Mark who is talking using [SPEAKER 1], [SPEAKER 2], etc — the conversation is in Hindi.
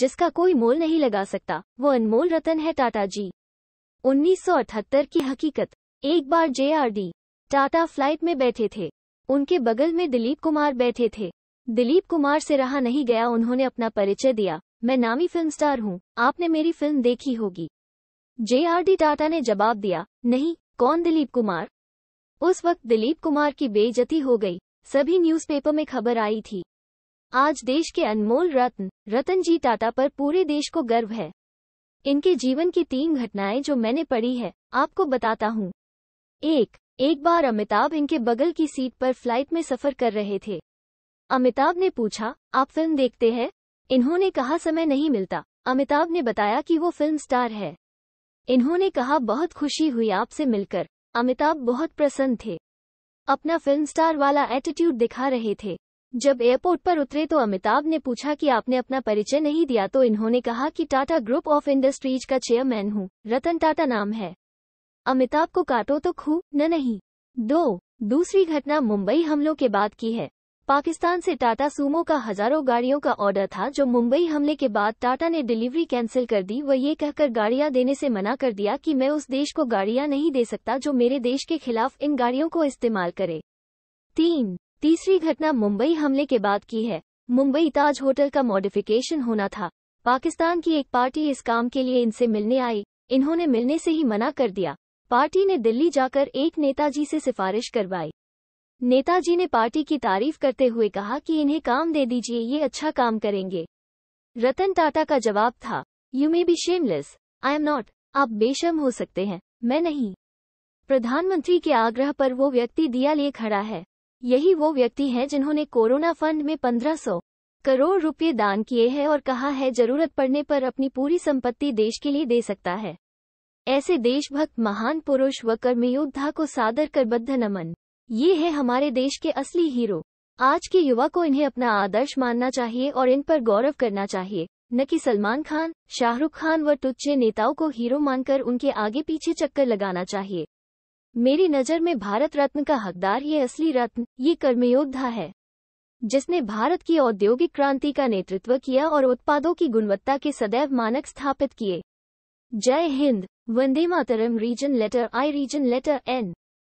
[SPEAKER 1] जिसका कोई मोल नहीं लगा सकता वो अनमोल रतन है टाटा जी उन्नीस की हकीकत एक बार जे टाटा फ्लाइट में बैठे थे उनके बगल में दिलीप कुमार बैठे थे दिलीप कुमार से रहा नहीं गया उन्होंने अपना परिचय दिया मैं नामी फिल्म स्टार हूँ आपने मेरी फिल्म देखी होगी डी टाटा ने जवाब दिया नहीं कौन दिलीप कुमार उस वक्त दिलीप कुमार की बेजती हो गई सभी न्यूज़पेपर में खबर आई थी आज देश के अनमोल रत्न रतन जी टाटा पर पूरे देश को गर्व है इनके जीवन की तीन घटनाएं जो मैंने पढ़ी है आपको बताता हूँ एक एक बार अमिताभ इनके बगल की सीट पर फ्लाइट में सफर कर रहे थे अमिताभ ने पूछा आप फिल्म देखते हैं इन्होंने कहा समय नहीं मिलता अमिताभ ने बताया कि वो फिल्म स्टार है इन्होंने कहा बहुत खुशी हुई आपसे मिलकर अमिताभ बहुत प्रसन्न थे अपना फिल्म स्टार वाला एटीट्यूड दिखा रहे थे जब एयरपोर्ट पर उतरे तो अमिताभ ने पूछा कि आपने अपना परिचय नहीं दिया तो इन्होंने कहा कि टाटा ग्रुप ऑफ इंडस्ट्रीज का चेयरमैन हूँ रतन टाटा नाम है अमिताभ को काटो तो खू न नहीं दो दूसरी घटना मुंबई हमलों के बाद की है पाकिस्तान से टाटा सूमो का हजारों गाड़ियों का ऑर्डर था जो मुंबई हमले के बाद टाटा ने डिलीवरी कैंसिल कर दी व ये कहकर गाड़ियां देने से मना कर दिया कि मैं उस देश को गाड़ियां नहीं दे सकता जो मेरे देश के खिलाफ इन गाड़ियों को इस्तेमाल करे तीन तीसरी घटना मुंबई हमले के बाद की है मुंबई ताज होटल का मॉडिफिकेशन होना था पाकिस्तान की एक पार्टी इस काम के लिए इनसे मिलने आई इन्होंने मिलने से ही मना कर दिया पार्टी ने दिल्ली जाकर एक नेताजी से सिफारिश करवाई नेताजी ने पार्टी की तारीफ करते हुए कहा कि इन्हें काम दे दीजिए ये अच्छा काम करेंगे रतन टाटा का जवाब था you may be shameless I am not आप बेशम हो सकते हैं मैं नहीं प्रधानमंत्री के आग्रह पर वो व्यक्ति दिया लिए खड़ा है यही वो व्यक्ति हैं जिन्होंने कोरोना फंड में 1500 करोड़ रुपए दान किए हैं और कहा है जरूरत पड़ने पर अपनी पूरी संपत्ति देश के लिए दे सकता है ऐसे देशभक्त महान पुरुष व कर्मयोद्धा को सादर कर बद्ध नमन ये है हमारे देश के असली हीरो आज के युवा को इन्हें अपना आदर्श मानना चाहिए और इन पर गौरव करना चाहिए न कि सलमान खान शाहरुख खान व तुच्छे नेताओं को हीरो मानकर उनके आगे पीछे चक्कर लगाना चाहिए मेरी नज़र में भारत रत्न का हकदार ये असली रत्न ये कर्मयोद्धा है जिसने भारत की औद्योगिक क्रांति का नेतृत्व किया और उत्पादों की गुणवत्ता के सदैव मानक स्थापित किए जय Hind Vande Mataram reason letter I reason letter N